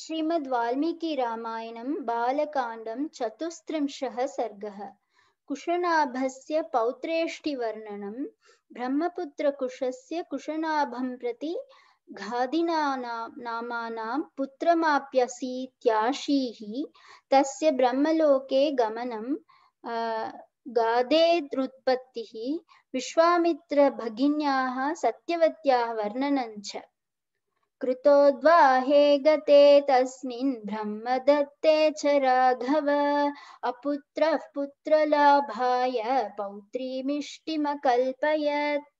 श्रीमद् वाल्मीकि रामायणं बालकाण्डं चतुस्त्रिंशः सर्गः कुशनाभस्य पौत्रेष्टिवर्णनं ब्रह्मपुत्रकुशस्य कुशनाभं प्रति घादिनानामानां पुत्रमाप्यसीत्याशीः तस्य ब्रह्मलोके गमनं गादेदृत्पत्तिः विश्वामित्रभगिन्याः सत्यवत्याः वर्णनं च हे गते तस्मिन् ब्रह्मदत्ते च राघव अपुत्रः पुत्रलाभाय पौत्रीमिष्टिमकल्पयत्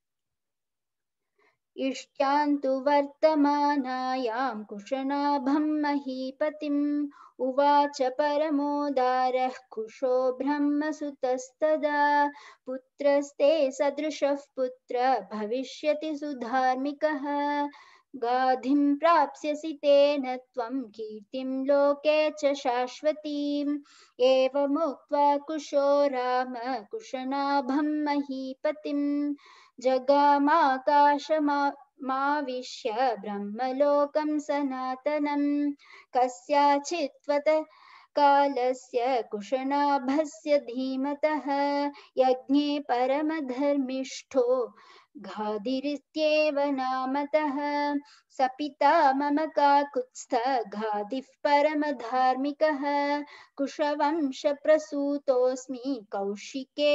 इष्ट्यान्तु वर्तमानायां कुशनाभं महीपतिम् उवाच परमोदारः कुशो ब्रह्मसुतस्तदा पुत्रस्ते सदृशः पुत्र भविष्यति सुधार्मिकः गाधिं प्राप्स्यसि तेन त्वं कीर्तिं लोके च शाश्वतीम् एवमुक्त्वा कुशो राम कुशनाभं महीपतिं जगामाकाशमा माविश्य ब्रह्मलोकं सनातनं कस्याचित्वत कालस्य कुशनाभस्य धीमतः यज्ञे परमधर्मिष्ठो घादिरित्येव नामतः पिता मम काकुत्स्थ घादिः परमधार्मिकः कुशवंशप्रसूतोऽस्मि कौशिके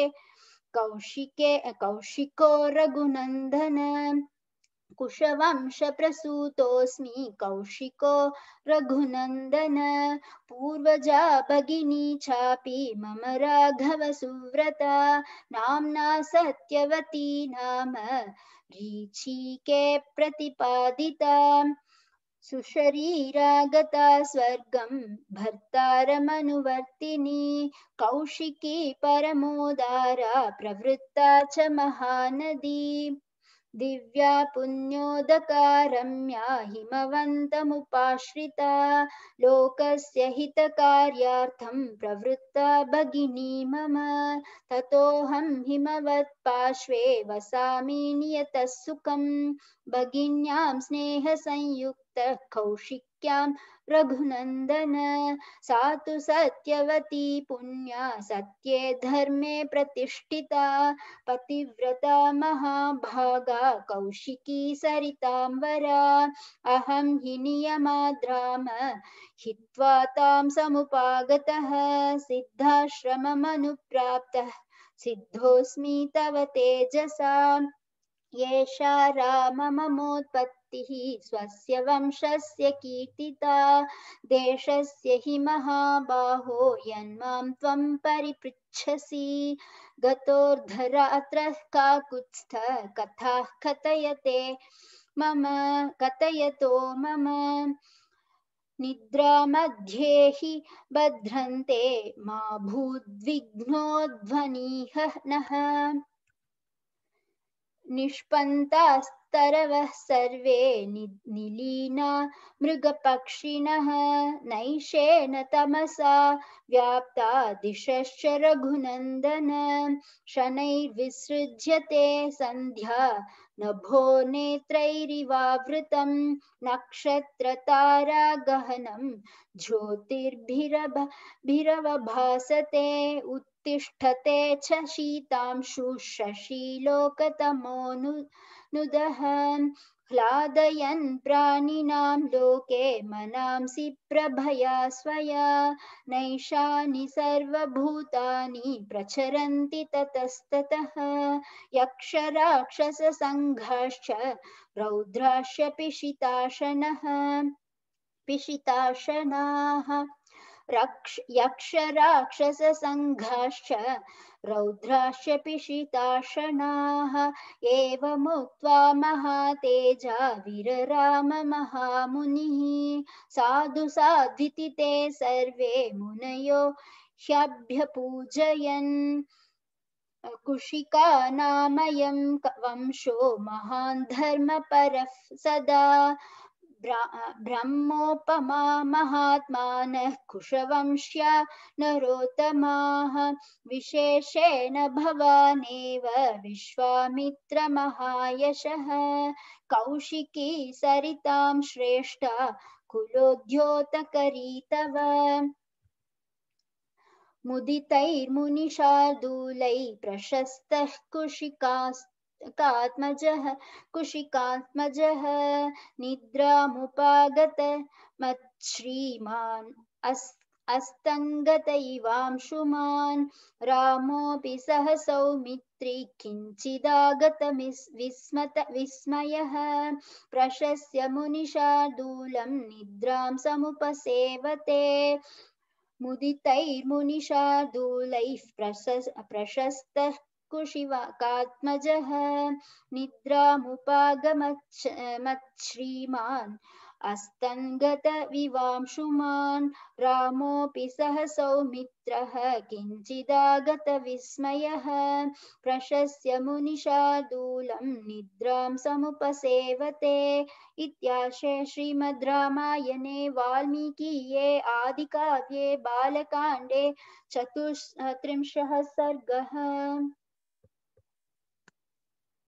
कौशिके कौशिको रघुनंदन कुशवंशप्रसूतोऽस्मि कौशिको रघुनन्दन पूर्वजा भगिनी चापि मम राघवसुव्रता नाम्ना सत्यवती नाम रीचिके प्रतिपादिता सुशरीरागता स्वर्गं भर्तारमनुवर्तिनी कौशिकी परमोदारा प्रवृत्ता च महानदी दिव्या पुण्योदका रम्या हिमवन्तमुपाश्रिता लोकस्य हितकार्यार्थं प्रवृत्ता भगिनी मम ततोऽहं हिमवत्पार्श्वे वसामि नियतः सुखं भगिन्यां स्नेहसंयुक्तः कौशिक नित्यां रघुनन्दन सा तु सत्यवती पुण्या सत्ये धर्मे प्रतिष्ठिता पतिव्रता महाभागा कौशिकी सरिताम्बरा अहं हि नियमाद्राम हित्वा तां समुपागतः सिद्धाश्रममनुप्राप्तः सिद्धोऽस्मि तव तेजसा येषा राममोत्पत्ति कीर्तिः स्वस्य वंशस्य कीर्तिता देशस्य हि महाबाहो यन्मां त्वं परिपृच्छसि काकुत्स्थ कथाः कथयते मम कथयतो मम निद्रामध्ये हि बध्रन्ते मा नः तरव सर्वे निलीना मृगपक्षिण नैशेन तमसा व्याप्ता दिश्च रघुनंदन शनैर्विसृज्यते संध्या नभो नेत्रैरिवावृतं गहनम ज्योतिर्भिरभ भिरवभासते उत् तिष्ठते च शीतां शुशशीलोकतमोऽनुदः ह्लादयन् प्राणिनां लोके मनांसि प्रभया स्वया नैशानि सर्वभूतानि प्रचरन्ति ततस्ततः यक्षराक्षससङ्घाश्च रौद्राश्च पिशिताशनः पिशिताशनाः यक्ष राक्षस संघाश्च रौद्राश्च पिशिताशनाः एवमुक्त्वा महातेजा विरराम महामुनिः साधु साध्विति ते सर्वे मुनयो ह्यभ्यपूजयन् कुशिकानामयं वंशो महान् धर्मपरः सदा ब्रह्मोपमा महात्मा कुशवंश्य नरोतमा विशेषेण भवानेव विश्वामित्रमहायशः कौशिकी सरितां श्रेष्ठा कुलोद्योतकरी तव मुदितैर्मुनिशार्दूलैः प्रशस्तः कुशिकास्त कात्मजः कुशिकात्मज निद्रा मच्छ्रीमान् अस् अस्तंगत इवांशुमान् रामोऽपि सह सौमित्री किञ्चिदागत विस्मत विस्मयः प्रशस्य मुनिशार्दूलं निद्रां समुपसेवते मुदितैर्मुनिशार्दूलैः प्रशस् प्रशस्तः कुशिवाकात्मज निद्रा कुशिवाकात्मजः निद्रामुपागमच्छ्रीमान् अस्तङ्गतविवांशुमान् रामोऽपि सह सौमित्रः किञ्चिदागतविस्मयः प्रशस्य मुनिशार्दूलं निद्रां समुपसेवते इत्याशे श्रीमद् रामायणे वाल्मीकीये आदिकाव्ये बालकाण्डे चतुस्त्रिंशः सर्गः